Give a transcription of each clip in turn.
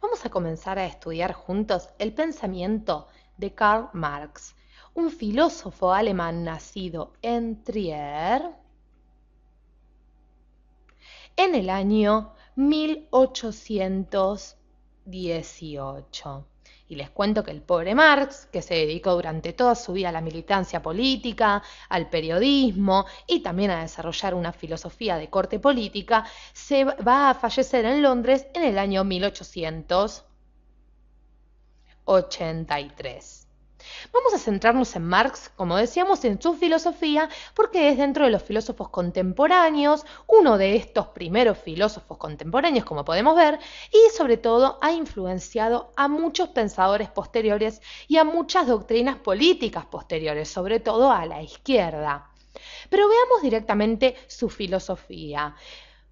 Vamos a comenzar a estudiar juntos el pensamiento de Karl Marx, un filósofo alemán nacido en Trier en el año 1818. Y les cuento que el pobre Marx, que se dedicó durante toda su vida a la militancia política, al periodismo y también a desarrollar una filosofía de corte política, se va a fallecer en Londres en el año 1883. Vamos a centrarnos en Marx, como decíamos, en su filosofía, porque es dentro de los filósofos contemporáneos, uno de estos primeros filósofos contemporáneos, como podemos ver, y sobre todo ha influenciado a muchos pensadores posteriores y a muchas doctrinas políticas posteriores, sobre todo a la izquierda. Pero veamos directamente su filosofía.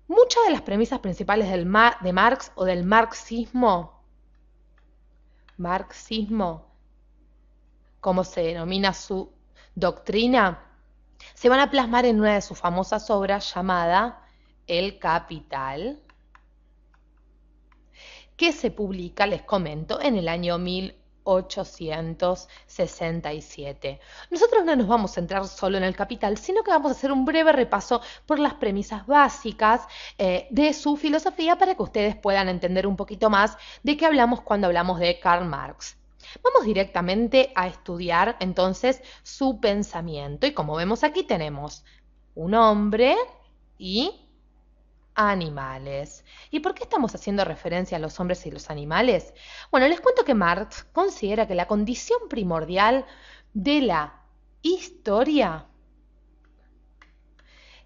Muchas de las premisas principales del de Marx o del marxismo, marxismo Cómo se denomina su doctrina, se van a plasmar en una de sus famosas obras llamada El Capital, que se publica, les comento, en el año 1867. Nosotros no nos vamos a centrar solo en el capital, sino que vamos a hacer un breve repaso por las premisas básicas eh, de su filosofía para que ustedes puedan entender un poquito más de qué hablamos cuando hablamos de Karl Marx. Vamos directamente a estudiar entonces su pensamiento y como vemos aquí tenemos un hombre y animales. ¿Y por qué estamos haciendo referencia a los hombres y los animales? Bueno, les cuento que Marx considera que la condición primordial de la historia,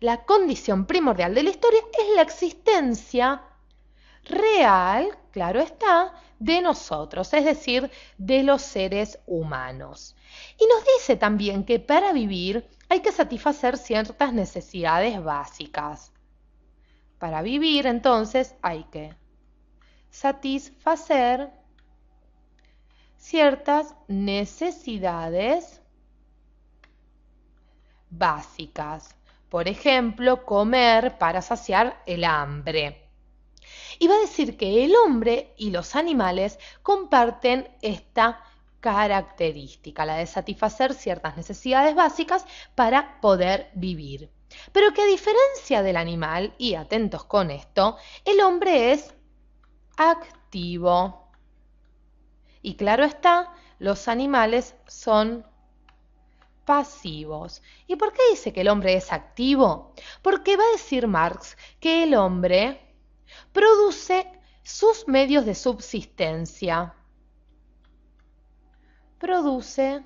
la condición primordial de la historia es la existencia real, claro está, de nosotros, es decir, de los seres humanos. Y nos dice también que para vivir hay que satisfacer ciertas necesidades básicas. Para vivir entonces hay que satisfacer ciertas necesidades básicas. Por ejemplo, comer para saciar el hambre. Y va a decir que el hombre y los animales comparten esta característica, la de satisfacer ciertas necesidades básicas para poder vivir. Pero que a diferencia del animal, y atentos con esto, el hombre es activo. Y claro está, los animales son pasivos. ¿Y por qué dice que el hombre es activo? Porque va a decir Marx que el hombre produce sus medios de subsistencia. Produce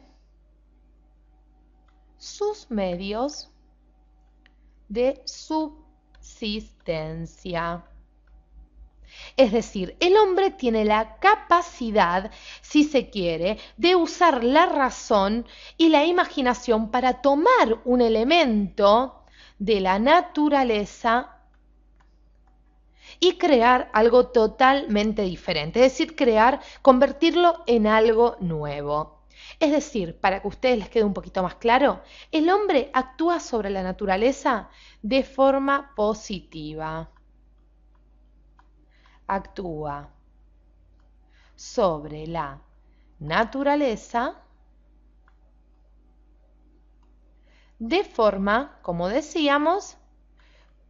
sus medios de subsistencia. Es decir, el hombre tiene la capacidad, si se quiere, de usar la razón y la imaginación para tomar un elemento de la naturaleza y crear algo totalmente diferente, es decir, crear, convertirlo en algo nuevo. Es decir, para que a ustedes les quede un poquito más claro, el hombre actúa sobre la naturaleza de forma positiva. Actúa sobre la naturaleza de forma, como decíamos,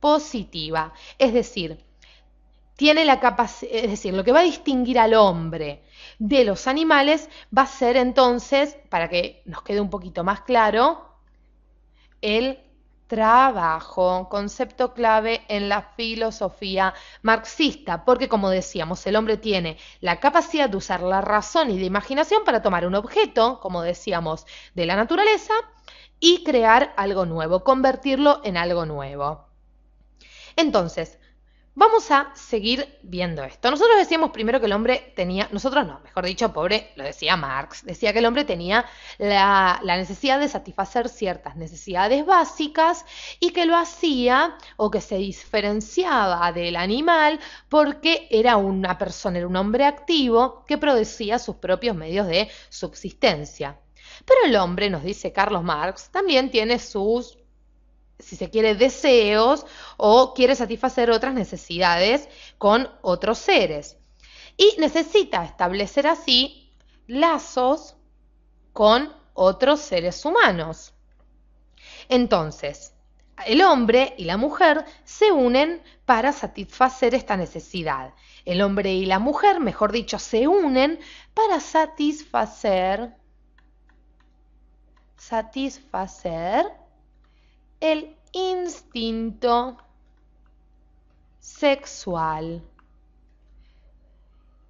positiva. Es decir, tiene la capacidad, es decir, lo que va a distinguir al hombre de los animales va a ser entonces, para que nos quede un poquito más claro, el trabajo, concepto clave en la filosofía marxista, porque como decíamos, el hombre tiene la capacidad de usar la razón y la imaginación para tomar un objeto, como decíamos, de la naturaleza y crear algo nuevo, convertirlo en algo nuevo. Entonces, Vamos a seguir viendo esto. Nosotros decíamos primero que el hombre tenía, nosotros no, mejor dicho, pobre, lo decía Marx, decía que el hombre tenía la, necesidad de satisfacer ciertas necesidades básicas y que lo hacía o que se diferenciaba del animal porque era una persona, era un hombre activo que producía sus propios medios de subsistencia. Pero el hombre, nos dice Carlos Marx, también tiene sus si se quiere, deseos o quiere satisfacer otras necesidades con otros seres. Y necesita establecer así lazos con otros seres humanos. Entonces, el hombre y la mujer se unen para satisfacer esta necesidad. El hombre y la mujer, mejor dicho, se unen para satisfacer satisfacer el instinto sexual.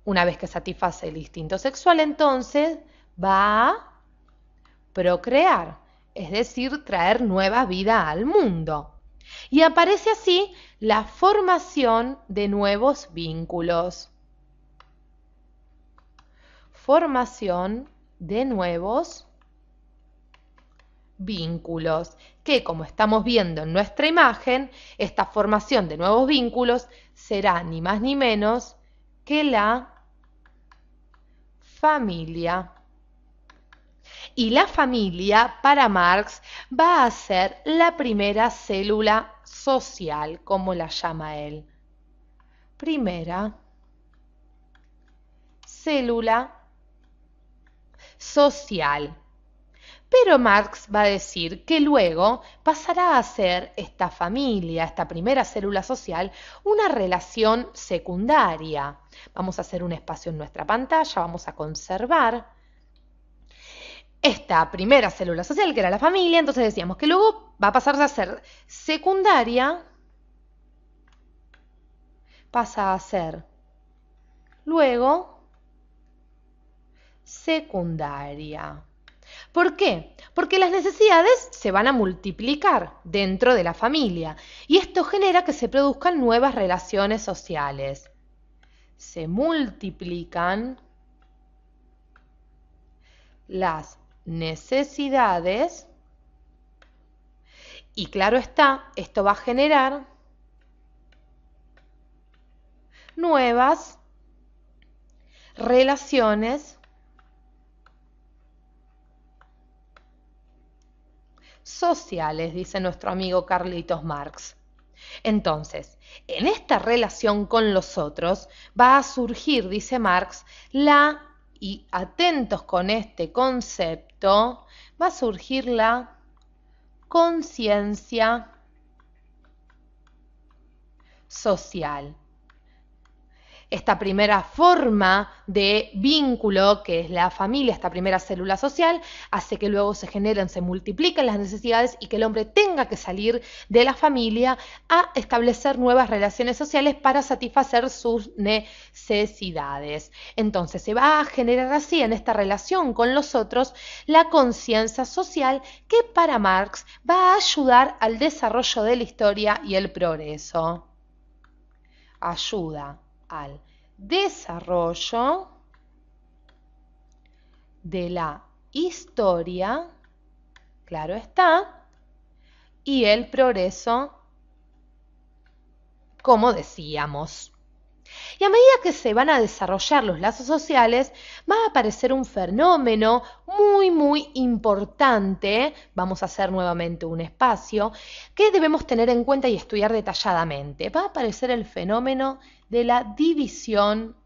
Una vez que satisface el instinto sexual, entonces va a procrear, es decir, traer nueva vida al mundo. Y aparece así la formación de nuevos vínculos. Formación de nuevos vínculos, que como estamos viendo en nuestra imagen, esta formación de nuevos vínculos será ni más ni menos que la familia. Y la familia, para Marx, va a ser la primera célula social, como la llama él. Primera célula social. Pero Marx va a decir que luego pasará a ser esta familia, esta primera célula social, una relación secundaria. Vamos a hacer un espacio en nuestra pantalla, vamos a conservar esta primera célula social, que era la familia, entonces decíamos que luego va a pasar a ser secundaria, pasa a ser luego secundaria. ¿Por qué? Porque las necesidades se van a multiplicar dentro de la familia y esto genera que se produzcan nuevas relaciones sociales. Se multiplican las necesidades y claro está, esto va a generar nuevas relaciones sociales, dice nuestro amigo Carlitos Marx. Entonces, en esta relación con los otros va a surgir, dice Marx, la, y atentos con este concepto, va a surgir la conciencia social esta primera forma de vínculo que es la familia, esta primera célula social, hace que luego se generen, se multipliquen las necesidades y que el hombre tenga que salir de la familia a establecer nuevas relaciones sociales para satisfacer sus necesidades. Entonces se va a generar así en esta relación con los otros la conciencia social que para Marx va a ayudar al desarrollo de la historia y el progreso. Ayuda al desarrollo de la historia, claro está, y el progreso, como decíamos. Y a medida que se van a desarrollar los lazos sociales, va a aparecer un fenómeno muy, muy importante, vamos a hacer nuevamente un espacio, que debemos tener en cuenta y estudiar detalladamente. Va a aparecer el fenómeno de la división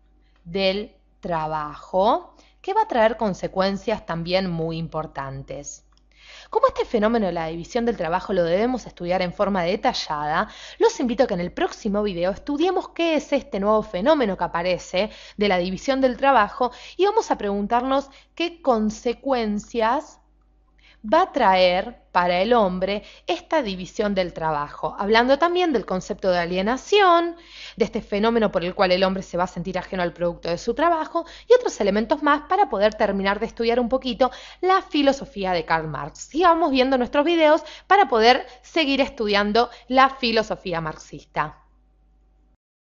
del trabajo, que va a traer consecuencias también muy importantes. Como este fenómeno de la división del trabajo lo debemos estudiar en forma detallada, los invito a que en el próximo video estudiemos qué es este nuevo fenómeno que aparece de la división del trabajo y vamos a preguntarnos qué consecuencias va a traer para el hombre esta división del trabajo, hablando también del concepto de alienación, de este fenómeno por el cual el hombre se va a sentir ajeno al producto de su trabajo y otros elementos más para poder terminar de estudiar un poquito la filosofía de Karl Marx. Sigamos viendo nuestros videos para poder seguir estudiando la filosofía marxista.